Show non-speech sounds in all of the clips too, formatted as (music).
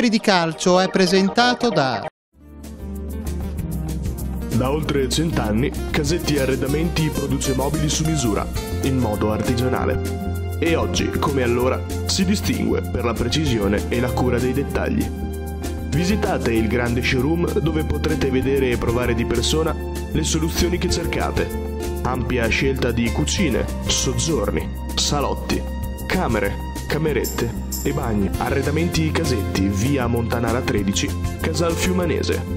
Bufferi di Calcio è presentato da... Da oltre cent'anni, Casetti Arredamenti produce mobili su misura, in modo artigianale e oggi, come allora, si distingue per la precisione e la cura dei dettagli. Visitate il grande showroom dove potrete vedere e provare di persona le soluzioni che cercate. Ampia scelta di cucine, soggiorni, salotti, camere, camerette e bagni, arredamenti e Casetti, via Montanara 13, Casal Fiumanese.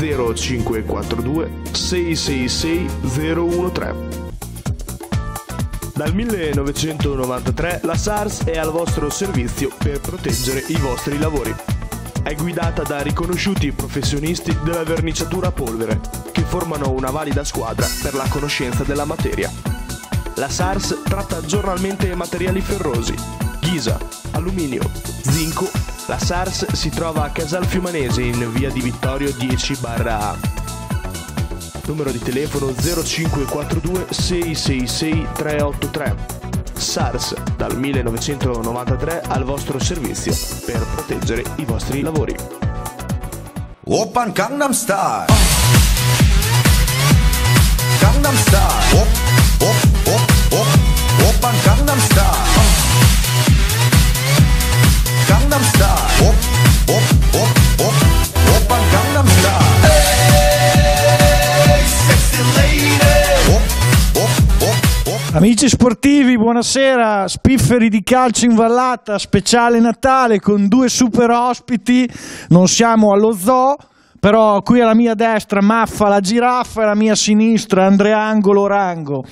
0542 666 013 dal 1993 la SARS è al vostro servizio per proteggere i vostri lavori. È guidata da riconosciuti professionisti della verniciatura a polvere, che formano una valida squadra per la conoscenza della materia. La SARS tratta giornalmente materiali ferrosi, Ghisa, alluminio, zinco. La SARS si trova a Casal Fiumanese in via di Vittorio 10 A. Numero di telefono 0542 666 383. SARS dal 1993 al vostro servizio per proteggere i vostri lavori. Open Gangnam Style Gangnam Style Op, Open Gangnam Style Gangnam Style Op, op, op, op Oppa Gangnam Style Amici sportivi, buonasera, spifferi di calcio in vallata, speciale Natale con due super ospiti, non siamo allo zoo, però qui alla mia destra Maffa la giraffa e alla mia sinistra Andreangolo Rango.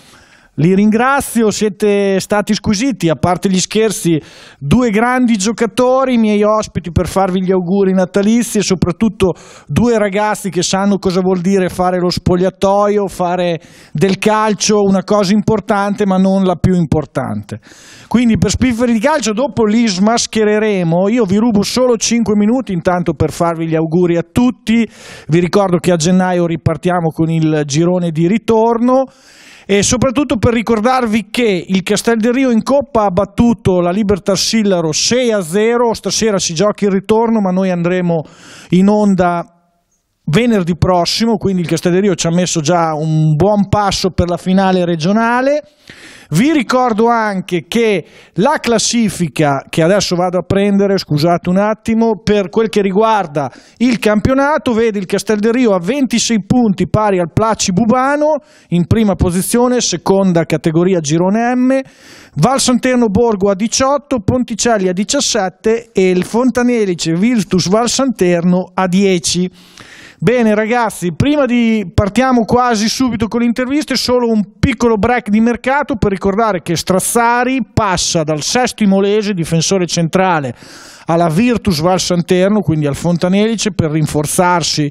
Li ringrazio, siete stati squisiti, a parte gli scherzi, due grandi giocatori, i miei ospiti per farvi gli auguri natalizi e soprattutto due ragazzi che sanno cosa vuol dire fare lo spogliatoio, fare del calcio una cosa importante ma non la più importante. Quindi per spifferi di calcio dopo li smaschereremo, io vi rubo solo 5 minuti intanto per farvi gli auguri a tutti, vi ricordo che a gennaio ripartiamo con il girone di ritorno e soprattutto per ricordarvi che il Castel di Rio in Coppa ha battuto la Libertà Sillaro 6 0, stasera si gioca il ritorno ma noi andremo in onda venerdì prossimo, quindi il Castellerio ci ha messo già un buon passo per la finale regionale. Vi ricordo anche che la classifica che adesso vado a prendere, scusate un attimo, per quel che riguarda il campionato, vede il Castelderio a 26 punti pari al Placci Bubano in prima posizione, seconda categoria Girone M, Val Santerno Borgo a 18, Ponticelli a 17 e il Fontanelice Virtus Val Santerno a 10. Bene ragazzi, prima di partiamo quasi subito con le interviste, solo un piccolo break di mercato per ricordare che Strazzari passa dal sesto imolese, difensore centrale, alla Virtus Val Santerno, quindi al Fontanelice, per rinforzarsi,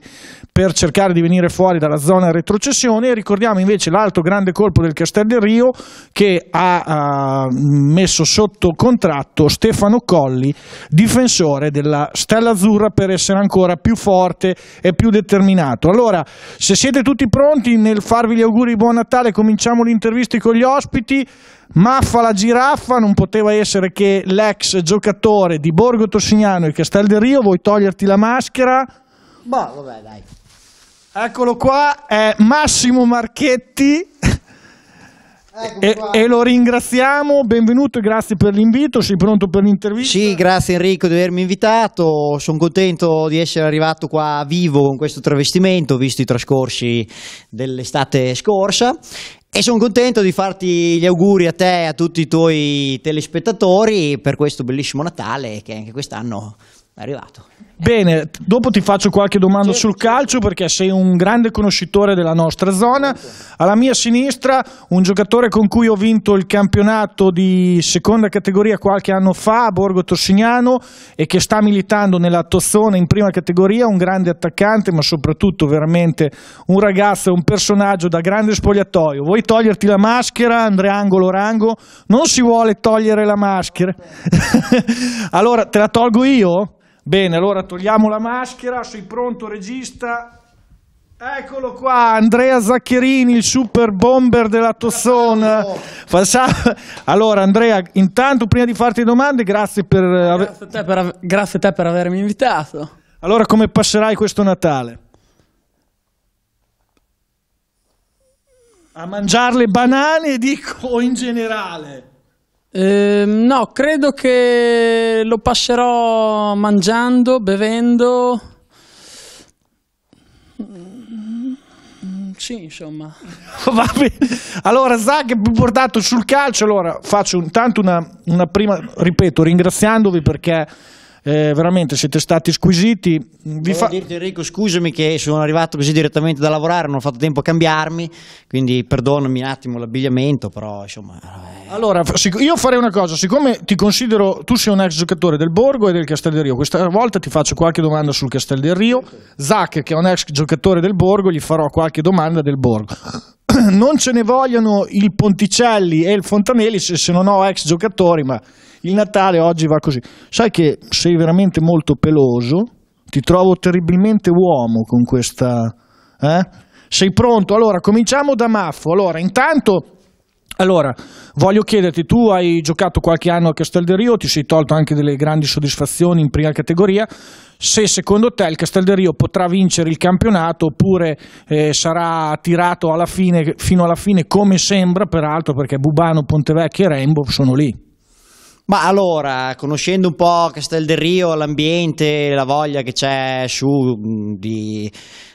per cercare di venire fuori dalla zona retrocessione. E ricordiamo invece l'altro grande colpo del Castel del Rio che ha uh, messo sotto contratto Stefano Colli, difensore della Stella Azzurra, per essere ancora più forte e più determinato. Allora, se siete tutti pronti nel farvi gli auguri di Buon Natale, cominciamo l'intervista con gli ospiti. Maffa la giraffa non poteva essere che l'ex giocatore di Borgo Tossignano e Castel del Rio, vuoi toglierti la maschera? Boh, vabbè, dai. Eccolo qua, è Massimo Marchetti. E, e, lo ringraziamo, benvenuto e grazie per l'invito, sei pronto per l'intervista? Sì, grazie Enrico di avermi invitato, sono contento di essere arrivato qua vivo con questo travestimento, visto i trascorsi dell'estate scorsa e sono contento di farti gli auguri a te e a tutti i tuoi telespettatori per questo bellissimo Natale che anche quest'anno è arrivato. Bene, dopo ti faccio qualche domanda sul calcio perché sei un grande conoscitore della nostra zona. Alla mia sinistra un giocatore con cui ho vinto il campionato di seconda categoria qualche anno fa, Borgo Torsignano, e che sta militando nella Tozzone in prima categoria, un grande attaccante ma soprattutto veramente un ragazzo, e un personaggio da grande spogliatoio. Vuoi toglierti la maschera, Andrea Angolo Rango? Non si vuole togliere la maschera. (laughs) allora te la tolgo io? Bene, allora togliamo la maschera, sei pronto regista? Eccolo qua, Andrea Zaccherini, il super bomber della Tosson. Allora Andrea, intanto prima di farti domande, grazie per... Eh, grazie a te per, grazie a te per avermi invitato. Allora come passerai questo Natale? A mangiare le banane, dico, in generale? Ehm, no, credo che lo passerò mangiando, bevendo. Mm, sì, insomma. (laughs) Vabbè. Allora, Zag più portato sul calcio. Allora, faccio intanto una, una prima, ripeto, ringraziandovi perché eh, veramente siete stati squisiti. Vi fa... dirti Enrico, scusami che sono arrivato così direttamente da lavorare, non ho fatto tempo a cambiarmi, quindi perdonami un attimo l'abbigliamento, però insomma... Eh. Allora, io farei una cosa, siccome ti considero, tu sei un ex giocatore del Borgo e del Castel del Rio, questa volta ti faccio qualche domanda sul Castel del Rio, Zac che è un ex giocatore del Borgo, gli farò qualche domanda del Borgo. (laughs) (clears throat) non ce ne vogliono il Ponticelli e il Fontanelli se, se non ho ex giocatori, ma il Natale oggi va così. Sai che sei veramente molto peloso, ti trovo terribilmente uomo con questa... Eh? Sei pronto? Allora, cominciamo da Maffo. Allora, intanto allora, voglio chiederti, tu hai giocato qualche anno a Castelderio, ti sei tolto anche delle grandi soddisfazioni in prima categoria, se secondo te il Castelderio potrà vincere il campionato oppure eh, sarà tirato alla fine, fino alla fine come sembra, peraltro perché Bubano, Pontevecchia e Rainbow sono lì. Ma allora, conoscendo un po' Castelderio, l'ambiente, la voglia che c'è su mm, di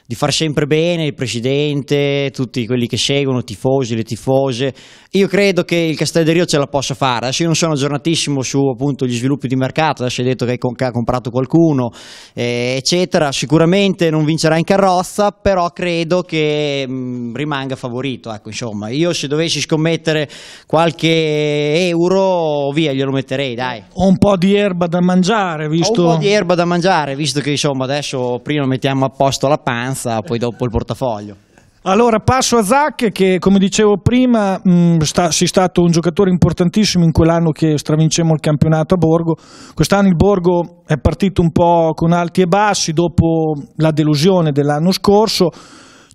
di far sempre bene il presidente, tutti quelli che seguono, tifosi, le tifose. Io credo che il Castelderio ce la possa fare. Adesso io non sono aggiornatissimo su appunto gli sviluppi di mercato, adesso hai detto che hai, con- ha comprato qualcuno, eh, eccetera. Sicuramente non vincerà in carrozza, però credo che mh, mm, rimanga favorito. Ecco, insomma, io se dovessi scommettere qualche euro, via, glielo metterei, dai. Ho un po' di erba da mangiare, visto... Ho un po' di erba da mangiare, visto che insomma adesso prima mettiamo a posto la panza finanza, poi dopo il portafoglio. Allora passo a Zac che come dicevo prima mh, mm, sta, si è stato un giocatore importantissimo in quell'anno che stravincemmo il campionato a Borgo. Quest'anno il Borgo è partito un po' con alti e bassi dopo la delusione dell'anno scorso.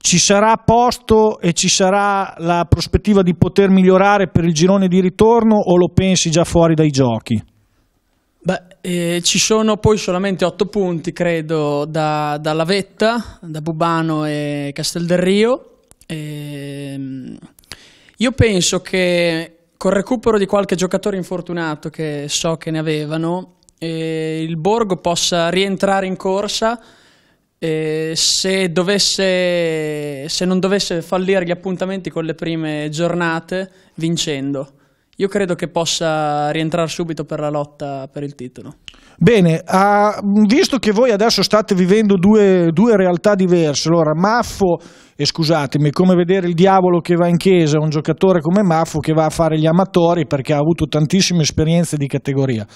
Ci sarà posto e ci sarà la prospettiva di poter migliorare per il girone di ritorno o lo pensi già fuori dai giochi? E ci sono poi solamente otto punti, credo, da, dalla vetta, da Bubano e Castel del Rio. E ehm, io penso che col recupero di qualche giocatore infortunato che so che ne avevano, eh, il Borgo possa rientrare in corsa. Eh, se, dovesse, se non dovesse fallire gli appuntamenti con le prime giornate, vincendo. Io credo che possa rientrare subito per la lotta per il titolo. Bene, ah, visto che voi adesso state vivendo due, due realtà diverse, allora Maffo, e scusatemi, è come vedere il diavolo che va in chiesa, un giocatore come Maffo che va a fare gli amatori perché ha avuto tantissime esperienze di categoria.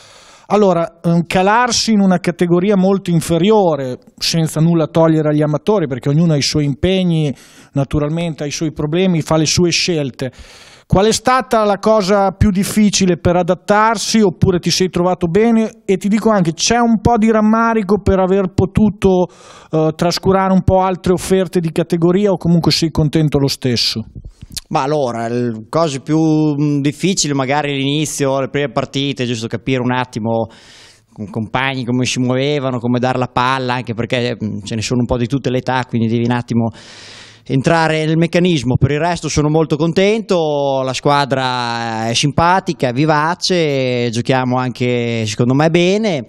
Allora, ehm, calarsi in una categoria molto inferiore, senza nulla togliere agli amatori, perché ognuno ha i suoi impegni, naturalmente ha i suoi problemi, fa le sue scelte Qual è stata la cosa più difficile per adattarsi oppure ti sei trovato bene? E ti dico anche, c'è un po' di rammarico per aver potuto eh, trascurare un po' altre offerte di categoria o comunque sei contento lo stesso? Ma allora, le cose più mm, difficili magari all'inizio, le prime partite, giusto capire un attimo con compagni come si muovevano, come dare la palla, anche perché mm, ce ne sono un po' di tutte le età, quindi devi un attimo entrare nel meccanismo. Per il resto sono molto contento, la squadra è simpatica, è vivace, giochiamo anche secondo me bene.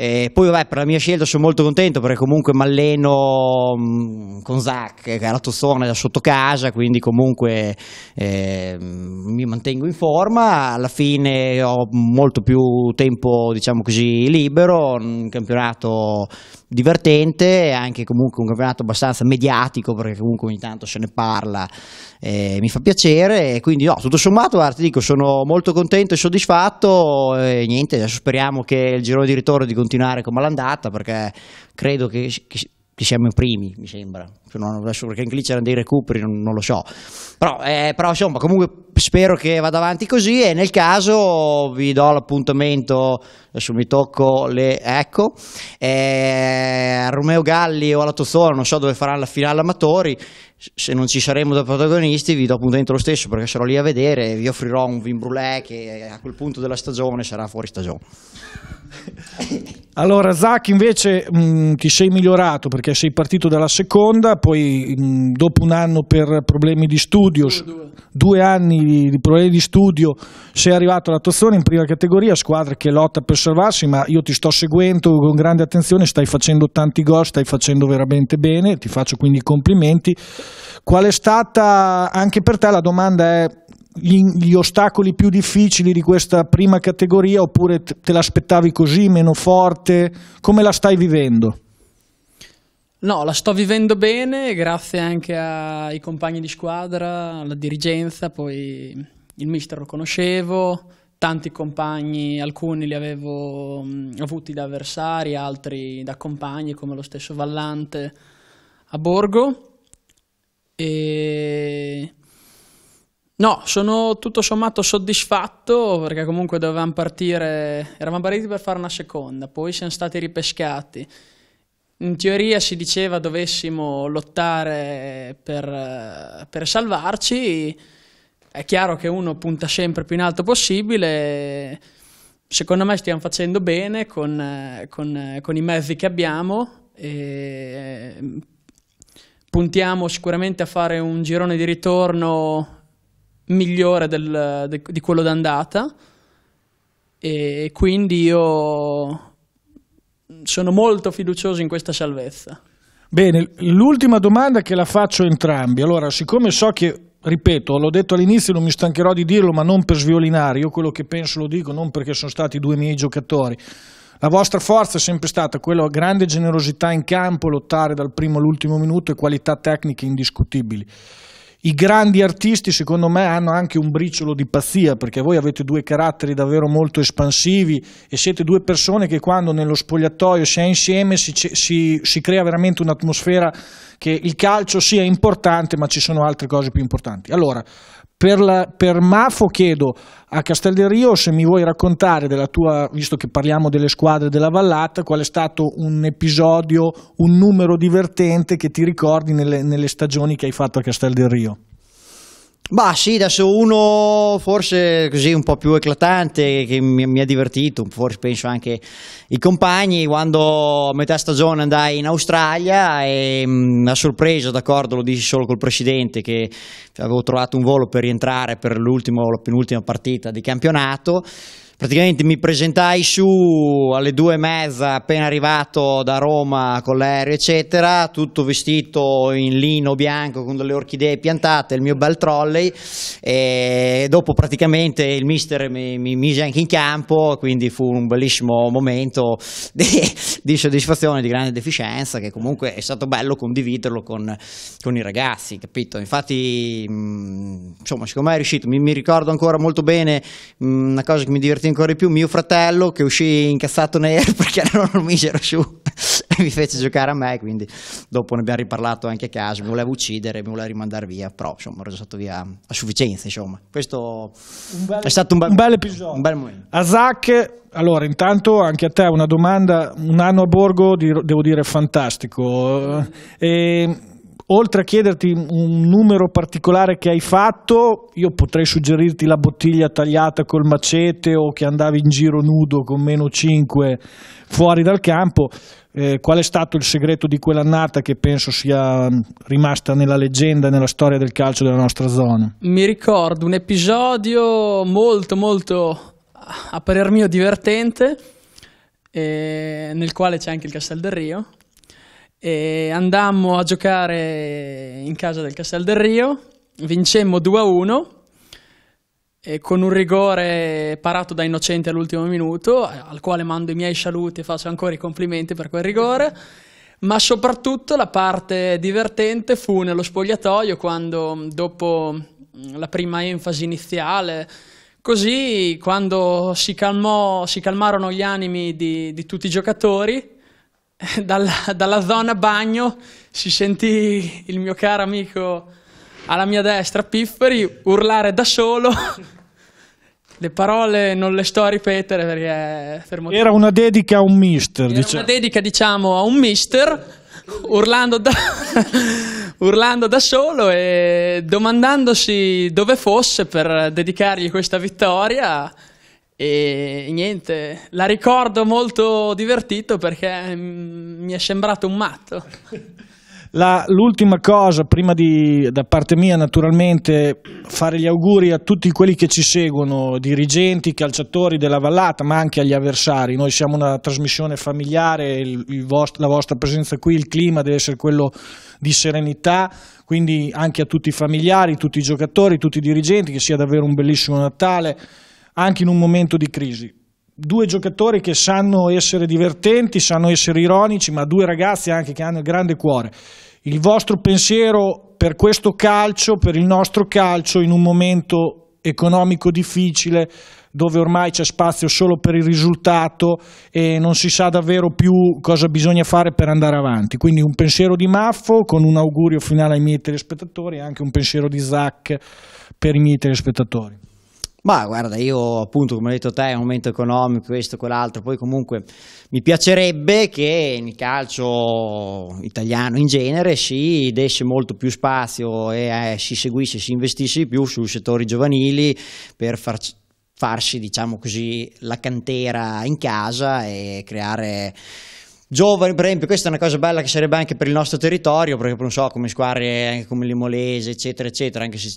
E poi vabbè, per la mia scelta sono molto contento perché comunque Malleno mh, con Zac, che è la Tozzone da sotto casa, quindi comunque eh, mi mantengo in forma. Alla fine ho molto più tempo, diciamo così, libero. Un campionato divertente, anche comunque un campionato abbastanza mediatico perché comunque ogni tanto se ne parla e mi fa piacere e quindi no, tutto sommato guarda, dico, sono molto contento e soddisfatto e niente, adesso speriamo che il girone di ritorno di continuare come l'andata perché credo che, che siamo i primi, mi sembra. Adesso perché in lì c'erano dei recuperi, non, non lo so. Però, eh, però, insomma, comunque spero che vada avanti così e nel caso vi do l'appuntamento, adesso mi tocco le... ecco, eh, a Romeo Galli o alla Tozzona, non so dove faranno la finale amatori, se non ci saremo da protagonisti vi do appuntamento lo stesso perché sarò lì a vedere e vi offrirò un vin brulè che a quel punto della stagione sarà fuori stagione. (laughs) Allora, Zac, invece mh, mm, ti sei migliorato perché sei partito dalla seconda, poi mh, mm, dopo un anno per problemi di studio, due, due. due anni di problemi di studio, sei arrivato all'attuazione in prima categoria, squadra che lotta per salvarsi, ma io ti sto seguendo con grande attenzione, stai facendo tanti gol, stai facendo veramente bene, ti faccio quindi complimenti. Qual è stata anche per te la domanda è gli, gli ostacoli più difficili di questa prima categoria oppure te l'aspettavi così, meno forte? Come la stai vivendo? No, la sto vivendo bene, grazie anche ai compagni di squadra, alla dirigenza, poi il mister lo conoscevo, tanti compagni, alcuni li avevo avuti da avversari, altri da compagni, come lo stesso Vallante a Borgo. E No, sono tutto sommato soddisfatto perché comunque dovevamo partire, eravamo partiti per fare una seconda, poi siamo stati ripescati. In teoria si diceva dovessimo lottare per, per salvarci, è chiaro che uno punta sempre più in alto possibile, secondo me stiamo facendo bene con, con, con i mezzi che abbiamo. E puntiamo sicuramente a fare un girone di ritorno migliore del, de, di quello d'andata e quindi io sono molto fiducioso in questa salvezza. Bene, l'ultima domanda che la faccio entrambi. Allora, siccome so che ripeto, l'ho detto all'inizio, non mi stancherò di dirlo, ma non per sviolinare, io quello che penso lo dico, non perché sono stati due miei giocatori. La vostra forza è sempre stata quella grande generosità in campo, lottare dal primo all'ultimo minuto e qualità tecniche indiscutibili. I grandi artisti, secondo me, hanno anche un briciolo di pazzia, perché voi avete due caratteri davvero molto espansivi e siete due persone che quando nello spogliatoio si è insieme si, si, si crea veramente un'atmosfera che il calcio sia importante, ma ci sono altre cose più importanti. Allora, per, la, per, Mafo chiedo a Castel del Rio se mi vuoi raccontare della tua, visto che parliamo delle squadre della Vallata, qual è stato un episodio, un numero divertente che ti ricordi nelle, nelle stagioni che hai fatto a Castel del Rio? Bah sì, adesso uno forse così un po' più eclatante che mi, mi ha divertito, forse penso anche i compagni, quando a metà stagione andai in Australia e a sorpresa, d'accordo, lo dissi solo col presidente che avevo trovato un volo per rientrare per l'ultima o la penultima partita di campionato praticamente mi presentai su alle due e mezza appena arrivato da Roma con l'aereo eccetera tutto vestito in lino bianco con delle orchidee piantate il mio bel trolley e dopo praticamente il mister mi, mi mise anche in campo quindi fu un bellissimo momento di, di, soddisfazione di grande deficienza che comunque è stato bello condividerlo con, con i ragazzi capito infatti mh, mm, insomma siccome è riuscito mi, mi, ricordo ancora molto bene mh, mm, una cosa che mi divertiva ancora di più mio fratello che uscì incazzato nero (laughs) perché non un misero su e mi fece giocare a me, quindi dopo ne abbiamo riparlato anche a casa, mi voleva uccidere, mi voleva rimandare via, però insomma ero stato via a sufficienza, insomma. Questo bel, è stato un bel, un bel episodio. Un bel momento. Azak, allora intanto anche a te una domanda, un anno a Borgo di, devo dire fantastico. E, oltre a chiederti un numero particolare che hai fatto, io potrei suggerirti la bottiglia tagliata col macete o che andavi in giro nudo con meno 5 fuori dal campo. Eh, qual è stato il segreto di quell'annata che penso sia mm, rimasta nella leggenda e nella storia del calcio della nostra zona? Mi ricordo un episodio molto molto a parer mio divertente eh, nel quale c'è anche il Castel del Rio e andammo a giocare in casa del Castel del Rio, vincemmo 2-1 e con un rigore parato da Innocenti all'ultimo minuto, al quale mando i miei saluti e faccio ancora i complimenti per quel rigore, ma soprattutto la parte divertente fu nello spogliatoio quando dopo la prima enfasi iniziale Così, quando si, calmò, si calmarono gli animi di, di tutti i giocatori, (laughs) dalla, dalla zona bagno si sentì il mio caro amico alla mia destra, Pifferi, urlare da solo (laughs) le parole non le sto a ripetere perché per motivi... era una dedica a un mister era diciamo. una dedica diciamo a un mister urlando da, (laughs) urlando da solo e domandandosi dove fosse per dedicargli questa vittoria e niente, la ricordo molto divertito perché mm, mi è sembrato un matto. (laughs) La, l'ultima cosa, prima di, da parte mia naturalmente, fare gli auguri a tutti quelli che ci seguono, dirigenti, calciatori della vallata, ma anche agli avversari. Noi siamo una trasmissione familiare, il, il vostro, la vostra presenza qui, il clima deve essere quello di serenità, quindi anche a tutti i familiari, tutti i giocatori, tutti i dirigenti, che sia davvero un bellissimo Natale anche in un momento di crisi. Due giocatori che sanno essere divertenti, sanno essere ironici, ma due ragazzi anche che hanno il grande cuore. Il vostro pensiero per questo calcio, per il nostro calcio, in un momento economico difficile, dove ormai c'è spazio solo per il risultato e non si sa davvero più cosa bisogna fare per andare avanti. Quindi un pensiero di Maffo con un augurio finale ai miei telespettatori e anche un pensiero di Zac per i miei telespettatori. Ma guarda, io appunto, come ho detto a te, è un momento economico, questo, quell'altro, poi comunque mi piacerebbe che nel calcio italiano in genere si desse molto più spazio e eh, si seguisse, si investisse di più sui settori giovanili per far, farsi, diciamo così, la cantera in casa e creare giovani, per esempio, questa è una cosa bella che sarebbe anche per il nostro territorio, perché non so, come squadre anche come l'Imolese, eccetera, eccetera, anche se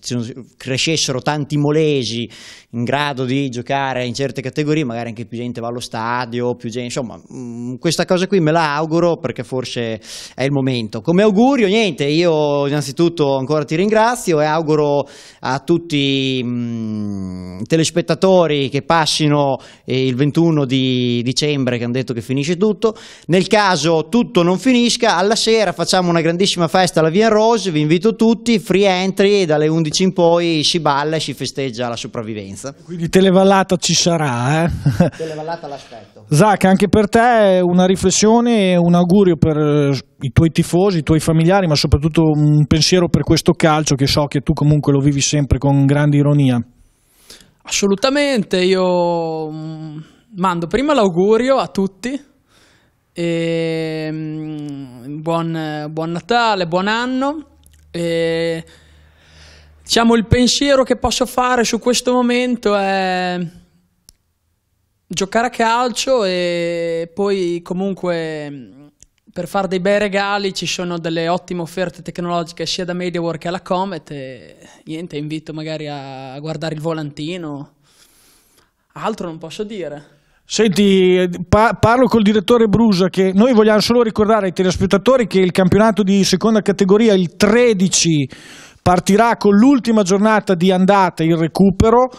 crescessero tanti molesi in grado di giocare in certe categorie, magari anche più gente va allo stadio, più gente, insomma, mh, mm, questa cosa qui me la auguro perché forse è il momento. Come augurio, niente, io innanzitutto ancora ti ringrazio e auguro a tutti mh, mm, i telespettatori che passino eh, il 21 di dicembre, che hanno detto che finisce tutto, nel nel caso tutto non finisca, alla sera facciamo una grandissima festa alla Via Rose, vi invito tutti, free entry, dalle 11 in poi si balla e si festeggia la sopravvivenza. Quindi televallata ci sarà, eh? (laughs) Televallata l'aspetto. Zac, anche per te una riflessione e un augurio per eh, i tuoi tifosi, i tuoi familiari, ma soprattutto un pensiero per questo calcio che so che tu comunque lo vivi sempre con grande ironia. Assolutamente, io mm, mando prima l'augurio a tutti e, ehm, buon, buon, Natale, buon anno. E, ehm, diciamo il pensiero che posso fare su questo momento è giocare a calcio e poi comunque per fare dei bei regali ci sono delle ottime offerte tecnologiche sia da MediaWork che alla Comet e niente, invito magari a guardare il volantino. Altro non posso dire. Senti, parlo col direttore Brusa che noi vogliamo solo ricordare ai telespettatori che il campionato di seconda categoria, il 13, partirà con l'ultima giornata di andata, il recupero,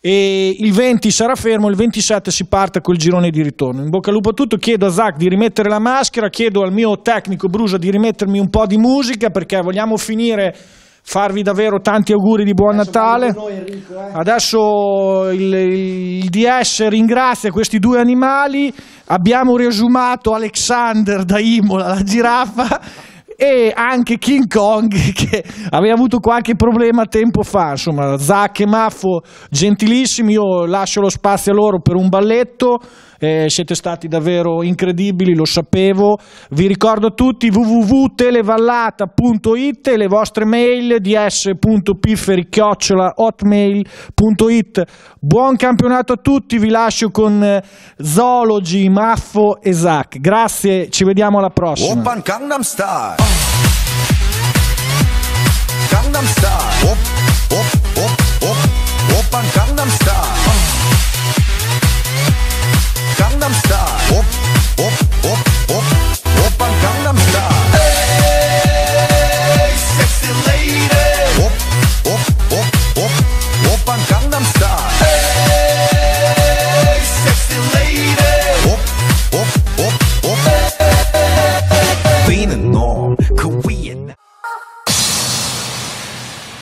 e il 20 sarà fermo, il 27 si parte col girone di ritorno. In bocca al lupo a tutto, chiedo a Zac di rimettere la maschera, chiedo al mio tecnico Brusa di rimettermi un po' di musica perché vogliamo finire farvi davvero tanti auguri di buon Adesso Natale. Noi, eh. Adesso il, il, DS ringrazia questi due animali. Abbiamo riesumato Alexander da Imola, la giraffa. E anche King Kong che aveva avuto qualche problema tempo fa, insomma, Zac e Maffo gentilissimi, io lascio lo spazio a loro per un balletto eh, siete stati davvero incredibili, lo sapevo. Vi ricordo tutti www.televallata.it e le vostre mail ds.pifferi.hotmail.it. Buon campionato a tutti, vi lascio con eh, Zoologi, Maffo e Zac. Grazie, ci vediamo alla prossima. Gangnam Style. Gangnam Style. Op, op, op, op, Gangnam Style.